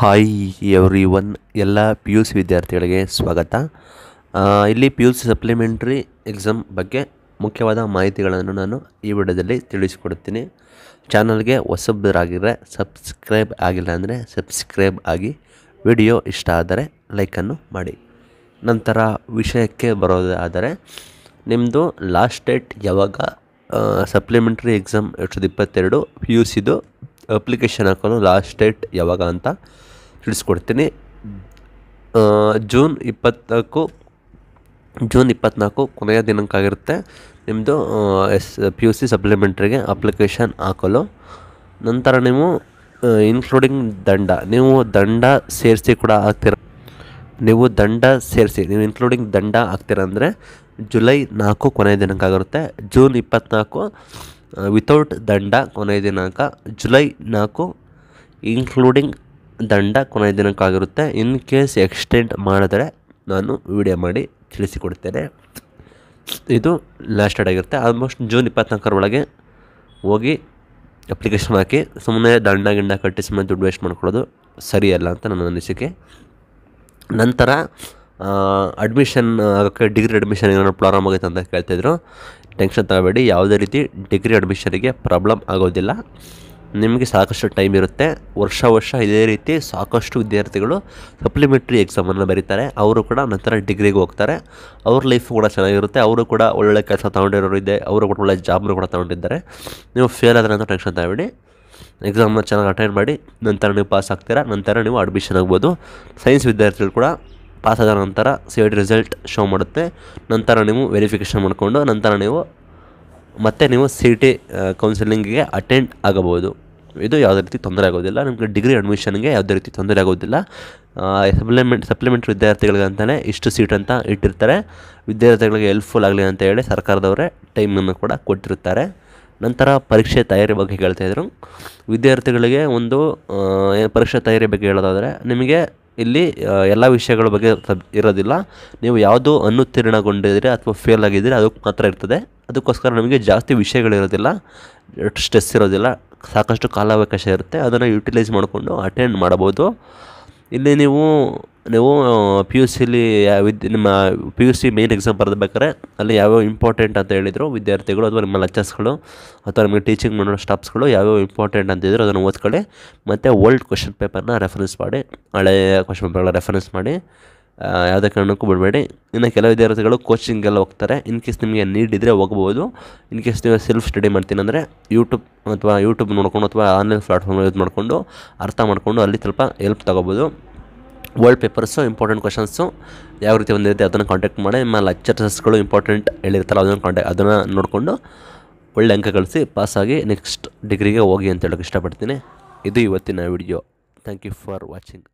hi everyone ಎಲ್ಲ P U C ವಿದ್ಯಾರ್ಥಿಗಳಿಗೆ ಸ್ವಾಗತ ಇಲ್ಲಿ P U C supplementary exam ಬಗ್ಗೆ ಮುಖ್ಯವಾದ ಮಾಹಿತಿಗಳನ್ನು ನಾನು ಈ ವಿಡಿಯೋದಲ್ಲಿ ತಿಳಿಸಿಕೊಡ್ತೀನಿ ಚಾನಲ್ಗೆ ಹೊಸಬರಾಗಿದ್ದರೆ ಸಬ್ಸ್ಕ್ರೈಬ್ ಆಗಿಲ್ಲ ಅಂದರೆ ಸಬ್ಸ್ಕ್ರೈಬ್ ಆಗಿ ವಿಡಿಯೋ ಇಷ್ಟ ಆದರೆ ಲೈಕನ್ನು ಮಾಡಿ ನಂತರ ವಿಷಯಕ್ಕೆ ಬರೋದಾದರೆ ನಿಮ್ಮದು ಲಾಸ್ಟ್ ಡೇಟ್ ಯಾವಾಗ ಸಪ್ಲಿಮೆಂಟ್ರಿ ಎಕ್ಸಾಮ್ ಎರಡು ಸಾವಿರದ ಇಪ್ಪತ್ತೆರಡು ಪಿ ಯು ಸಿದು ಅಪ್ಲಿಕೇಶನ್ ಹಾಕೋನು ಲಾಸ್ಟ್ ಡೇಟ್ ಯಾವಾಗ ಅಂತ ತಿಳಿಸ್ಕೊಡ್ತೀನಿ ಜೂನ್ ಇಪ್ಪತ್ತ್ನಾಲ್ಕು ಜೂನ್ ಇಪ್ಪತ್ತ್ನಾಲ್ಕು ಕೊನೆಯ ದಿನಾಂಕ ಆಗಿರುತ್ತೆ ನಿಮ್ಮದು ಎಸ್ ಪಿ ಯು ಸಿ ಸಪ್ಲಿಮೆಂಟ್ರಿಗೆ ಅಪ್ಲಿಕೇಶನ್ ಹಾಕಲು ನಂತರ ನೀವು ಇನ್ಕ್ಲೂಡಿಂಗ್ ದಂಡ ನೀವು ದಂಡ ಸೇರಿಸಿ ಕೂಡ ಹಾಕ್ತೀರ ನೀವು ದಂಡ ಸೇರಿಸಿ ನೀವು ಇನ್ಕ್ಲೂಡಿಂಗ್ ದಂಡ ಹಾಕ್ತೀರ ಅಂದರೆ ಜುಲೈ ನಾಲ್ಕು ಕೊನೆಯ ದಿನಾಂಕ ಆಗಿರುತ್ತೆ ಜೂನ್ ಇಪ್ಪತ್ತ್ನಾಲ್ಕು ವಿತೌಟ್ ದಂಡ ಕೊನೆಯ ದಿನಾಂಕ ಜುಲೈ ನಾಲ್ಕು ಇನ್ಕ್ಲೂಡಿಂಗ್ ದಂಡ ಕೊನೆಯ ದಿನಾಂಕ ಆಗಿರುತ್ತೆ ಇನ್ ಕೇಸ್ ಎಕ್ಸ್ಟೆಂಡ್ ಮಾಡಿದ್ರೆ ನಾನು ವಿಡಿಯೋ ಮಾಡಿ ತಿಳಿಸಿಕೊಡ್ತೇನೆ ಇದು ಲಾಸ್ಟ್ ಡೇಟ್ ಆಗಿರುತ್ತೆ ಆಲ್ಮೋಸ್ಟ್ ಜೂನ್ ಇಪ್ಪತ್ನಾಲ್ಕರ ಒಳಗೆ ಹೋಗಿ ಅಪ್ಲಿಕೇಶನ್ ಹಾಕಿ ಸುಮ್ಮನೆ ದಂಡ ಗಿಂಡ ಕಟ್ಟಿ ಸುಮ್ಮನೆ ದುಡ್ಡು ವೇಸ್ಟ್ ಮಾಡ್ಕೊಳ್ಳೋದು ಸರಿಯಲ್ಲ ಅಂತ ನನ್ನ ಅನಿಸಿಕೆ ನಂತರ ಅಡ್ಮಿಷನ್ ಆಗೋಕ್ಕೆ ಡಿಗ್ರಿ ಅಡ್ಮಿಷನ್ ಏನೋ ಪ್ರಾಬ್ಲಮ್ ಆಗುತ್ತೆ ಅಂತ ಕೇಳ್ತಾಯಿದ್ರು ಟೆನ್ಷನ್ ತಗೋಬೇಡಿ ಯಾವುದೇ ರೀತಿ ಡಿಗ್ರಿ ಅಡ್ಮಿಷನಿಗೆ ಪ್ರಾಬ್ಲಮ್ ಆಗೋದಿಲ್ಲ ನಿಮಗೆ ಸಾಕಷ್ಟು ಟೈಮ್ ಇರುತ್ತೆ ವರ್ಷ ವರ್ಷ ಇದೇ ರೀತಿ ಸಾಕಷ್ಟು ವಿದ್ಯಾರ್ಥಿಗಳು ಸಪ್ಲಿಮೆಂಟ್ರಿ ಎಕ್ಸಾಮನ್ನು ಬರೀತಾರೆ ಅವರು ಕೂಡ ನಂತರ ಡಿಗ್ರಿಗೆ ಹೋಗ್ತಾರೆ ಅವ್ರ ಲೈಫ್ ಕೂಡ ಚೆನ್ನಾಗಿರುತ್ತೆ ಅವರು ಕೂಡ ಒಳ್ಳೊಳ್ಳೆ ಕೆಲಸ ತೊಗೊಂಡಿರೋರು ಇದೆ ಅವರು ಕೂಡ ಒಳ್ಳೆ ಜಾಬ್ನ ಕೂಡ ತೊಗೊಂಡಿದ್ದಾರೆ ನೀವು ಫೇಲ್ ಆದರೆ ಅಂತ ಟೆನ್ಷನ್ ತಗೋಬೇಡಿ ಎಕ್ಸಾಮ್ನ ಚೆನ್ನಾಗಿ ಅಟೆಂಡ್ ಮಾಡಿ ನಂತರ ನೀವು ಪಾಸ್ ಆಗ್ತೀರಾ ನಂತರ ನೀವು ಅಡ್ಮಿಷನ್ ಆಗ್ಬೋದು ಸೈನ್ಸ್ ವಿದ್ಯಾರ್ಥಿಗಳು ಕೂಡ ಪಾಸಾದ ನಂತರ ಸಿ ಟಿ ರಿಸಲ್ಟ್ ಶೋ ಮಾಡುತ್ತೆ ನಂತರ ನೀವು ವೆರಿಫಿಕೇಷನ್ ಮಾಡಿಕೊಂಡು ನಂತರ ನೀವು ಮತ್ತೆ ನೀವು ಸಿ ಟಿ ಕೌನ್ಸಿಲಿಂಗ್ಗೆ ಅಟೆಂಡ್ ಆಗಬಹುದು ಇದು ಯಾವುದೇ ರೀತಿ ತೊಂದರೆ ಆಗೋದಿಲ್ಲ ನಿಮಗೆ ಡಿಗ್ರಿ ಅಡ್ಮಿಷನ್ಗೆ ಯಾವುದೇ ರೀತಿ ತೊಂದರೆ ಆಗೋದಿಲ್ಲ ಸಪ್ಲಿಮೆಂಟ್ ಸಪ್ಲಿಮೆಂಟ್ರಿ ಅಂತಲೇ ಇಷ್ಟು ಸೀಟ್ ಅಂತ ಇಟ್ಟಿರ್ತಾರೆ ವಿದ್ಯಾರ್ಥಿಗಳಿಗೆ ಹೆಲ್ಪ್ಫುಲ್ ಆಗಲಿ ಅಂತ ಹೇಳಿ ಸರ್ಕಾರದವರೇ ಟೈಮನ್ನು ಕೂಡ ಕೊಟ್ಟಿರ್ತಾರೆ ನಂತರ ಪರೀಕ್ಷೆ ತಯಾರಿ ಬಗ್ಗೆ ಹೇಳ್ತಾ ಇದ್ದರು ವಿದ್ಯಾರ್ಥಿಗಳಿಗೆ ಒಂದು ಪರೀಕ್ಷೆ ತಯಾರಿ ಬಗ್ಗೆ ಹೇಳೋದಾದರೆ ನಿಮಗೆ ಇಲ್ಲಿ ಎಲ್ಲ ವಿಷಯಗಳ ಬಗ್ಗೆ ಇರೋದಿಲ್ಲ ನೀವು ಯಾವುದು ಅನುತ್ತೀರ್ಣಗೊಂಡಿದ್ದೀರಿ ಅಥವಾ ಫೇಲ್ ಆಗಿದ್ದೀರಿ ಅದಕ್ಕೆ ಮಾತ್ರ ಇರ್ತದೆ ಅದಕ್ಕೋಸ್ಕರ ನಮಗೆ ಜಾಸ್ತಿ ವಿಷಯಗಳಿರೋದಿಲ್ಲ ಸ್ಟ್ರೆಸ್ ಇರೋದಿಲ್ಲ ಸಾಕಷ್ಟು ಕಾಲಾವಕಾಶ ಇರುತ್ತೆ ಅದನ್ನು ಯುಟಿಲೈಸ್ ಮಾಡಿಕೊಂಡು ಅಟೆಂಡ್ ಮಾಡ್ಬೋದು ಇಲ್ಲಿ ನೀವು ನೀವು ಪಿ ಯು ಸಿಲಿ ವಿದ್ ನಿಮ್ಮ P U C main exam ಬೇಕಾದ್ರೆ ಅಲ್ಲಿ ಯಾವ್ಯಾವ ಇಂಪಾರ್ಟೆಂಟ್ ಅಂತ ಹೇಳಿದರು ವಿದ್ಯಾರ್ಥಿಗಳು ಅಥವಾ ನಿಮ್ಮ ಲೆಕ್ಚರ್ಸ್ಗಳು ಅಥವಾ ನಿಮಗೆ ಟೀಚಿಂಗ್ ಮಾಡೋ ಸ್ಟಾಪ್ಸ್ಗಳು ಯಾವ್ಯಾವ ಇಂಪಾರ್ಟೆಂಟ್ ಅಂತಿದ್ರು ಅದನ್ನು ಓದ್ಕೊಳ್ಳಿ ಮತ್ತು ಓಲ್ಡ್ ಕ್ವಶನ್ ಪೇಪರ್ನ ರೆಫರೆನ್ಸ್ ಮಾಡಿ ಹಳೆಯ ಕ್ವಶನ್ ಪೇಪರ್ಗಳ ರೆಫರೆನ್ಸ್ ಮಾಡಿ ಯಾವುದೇ ಕಾರಣಕ್ಕೂ ಬಿಡಬೇಡಿ ಇನ್ನು ಕೆಲವು ವಿದ್ಯಾರ್ಥಿಗಳು ಕೋಚಿಂಗೆಲ್ಲ ಹೋಗ್ತಾರೆ ಇನ್ ಕೇಸ್ ನಿಮಗೆ ನೀಡ್ ಹೋಗ್ಬೋದು ಇನ್ ಕೇಸ್ ನೀವು ಸೆಲ್ಫ್ ಸ್ಟಡಿ ಮಾಡ್ತೀನಿ ಅಂದರೆ ಯೂಟ್ಯೂಬ್ ಅಥವಾ ಯೂಟ್ಯೂಬ್ ನೋಡ್ಕೊಂಡು ಅಥವಾ ಆನ್ಲೈನ್ ಪ್ಲಾಟ್ಫಾರ್ಮ್ ಯೂಸ್ ಮಾಡಿಕೊಂಡು ಅರ್ಥ ಮಾಡಿಕೊಂಡು ಅಲ್ಲಿ ಸ್ವಲ್ಪ ಹೆಲ್ಪ್ ತೊಗೋಬೋದು ವರ್ಲ್ಡ್ ಪೇಪರ್ಸು ಇಂಪಾರ್ಟೆಂಟ್ ಕ್ವಶನ್ಸು ಯಾವ ರೀತಿ ಒಂದಿರುತ್ತೆ ಅದನ್ನು ಕಾಂಟ್ಯಾಕ್ಟ್ ಮಾಡಿ ನಿಮ್ಮ ಲೆಕ್ಚರ್ಸಸ್ಗಳು ಇಂಪಾರ್ಟೆಂಟ್ ಹೇಳಿರ್ತಾರೆ ಅದನ್ನು ಕಾಂಟ್ಯಾಕ್ಟ್ ಅದನ್ನು ನೋಡಿಕೊಂಡು ಒಳ್ಳೆ ಅಂಕ ಗಳಿಸಿ ಪಾಸಾಗಿ ನೆಕ್ಸ್ಟ್ ಡಿಗ್ರಿಗೆ ಹೋಗಿ ಅಂತ ಹೇಳೋಕ್ಕೆ ಇಷ್ಟಪಡ್ತೀನಿ ಇದು ಇವತ್ತಿನ video thank you for watching